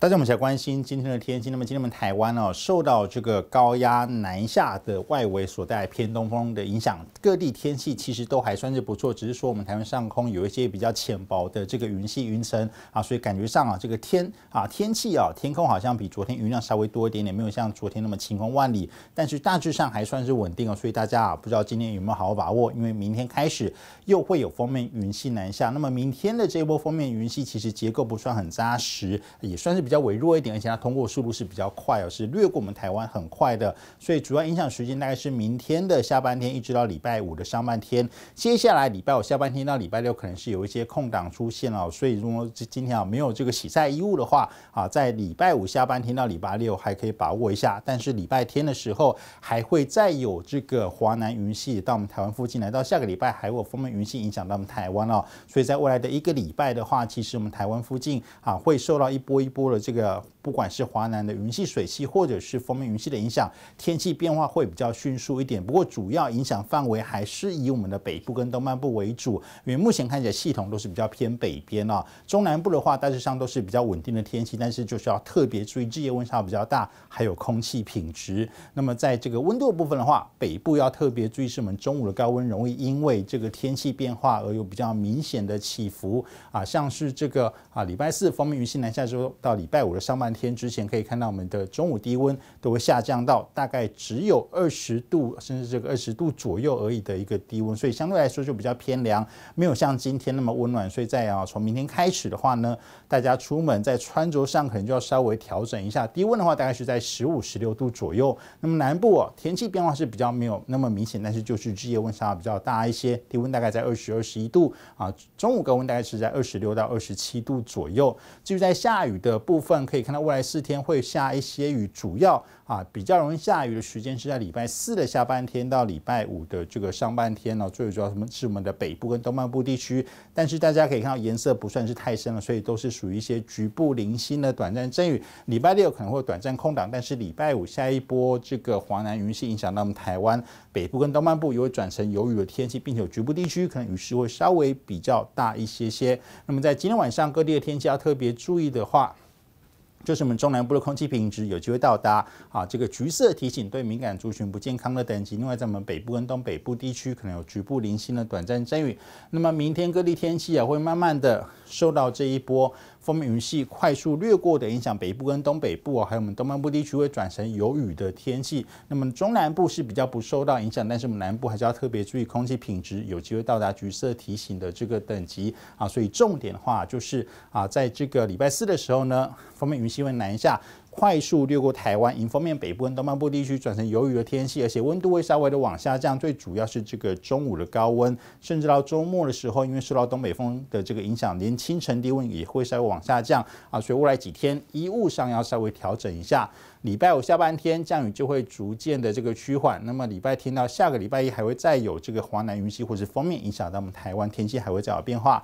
大家我们来关心今天的天气。那么今天我们台湾哦，受到这个高压南下的外围所带来偏东风的影响，各地天气其实都还算是不错。只是说我们台湾上空有一些比较浅薄的这个云系云层啊，所以感觉上啊，这个天啊天气啊天空好像比昨天云量稍微多一点点，没有像昨天那么晴空万里。但是大致上还算是稳定哦，所以大家啊，不知道今天有没有好好把握？因为明天开始又会有封面云系南下。那么明天的这一波封面云系其实结构不算很扎实，也算是。比较微弱一点，而且它通过速度是比较快哦，是略过我们台湾很快的，所以主要影响时间大概是明天的下半天一直到礼拜五的上半天。接下来礼拜五下半天到礼拜六可能是有一些空档出现哦，所以如果今天啊没有这个洗晒衣物的话啊，在礼拜五下半天到礼拜六还可以把握一下。但是礼拜天的时候还会再有这个华南云系到我们台湾附近来到下个礼拜还有风面云系影响到我们台湾哦，所以在未来的一个礼拜的话，其实我们台湾附近啊会受到一波一波的。这个。不管是华南的云系、水系，或者是风面云系的影响，天气变化会比较迅速一点。不过，主要影响范围还是以我们的北部跟东半部为主，因为目前看起来系统都是比较偏北边哦。中南部的话，大致上都是比较稳定的天气，但是就是要特别注意日夜温差比较大，还有空气品质。那么，在这个温度部分的话，北部要特别注意，是我们中午的高温容易因为这个天气变化而有比较明显的起伏啊，像是这个啊，礼拜四风面云系南下之后，到礼拜五的上半天。天之前可以看到，我们的中午低温都会下降到大概只有二十度，甚至这个二十度左右而已的一个低温，所以相对来说就比较偏凉，没有像今天那么温暖。所以在啊，从明天开始的话呢，大家出门在穿着上可能就要稍微调整一下。低温的话，大概是在十五、十六度左右。那么南部哦，天气变化是比较没有那么明显，但是就是日夜温差比较大一些，低温大概在二十二、十度啊，中午高温大概是在二十六到二十七度左右。至于在下雨的部分，可以看到。未来四天会下一些雨，主要啊比较容易下雨的时间是在礼拜四的下半天到礼拜五的这个上半天了。最主要什么是我们的北部跟东半部地区，但是大家可以看到颜色不算是太深了，所以都是属于一些局部零星的短暂阵雨。礼拜六可能会短暂空档，但是礼拜五下一波这个华南云系影响到我们台湾北部跟东半部，也会转成有雨的天气，并且有局部地区可能雨势会稍微比较大一些些。那么在今天晚上各地的天气要特别注意的话。就是我们中南部的空气品质有机会到达啊，这个橘色提醒对敏感族群不健康的等级。另外，在我们北部跟东北部地区可能有局部零星的短暂阵雨。那么，明天各地天气也会慢慢的受到这一波。风面云系快速掠过的影响，北部跟东北部哦，还有我们东南部地区会转成有雨的天气。那么中南部是比较不受到影响，但是我们南部还是要特别注意空气品质，有机会到达橘色提醒的这个等级啊。所以重点的话就是啊，在这个礼拜四的时候呢，封面云系会南下，快速掠过台湾，迎风面北部跟东南部地区转成有雨的天气，而且温度会稍微的往下降。最主要是这个中午的高温，甚至到周末的时候，因为受到东北风的这个影响，连清晨低温也会稍微往。下降啊，所以未来几天衣物上要稍微调整一下。礼拜五下半天降雨就会逐渐的这个趋缓，那么礼拜天到下个礼拜一还会再有这个华南云系或是封面影响到我们台湾天气还会再有变化。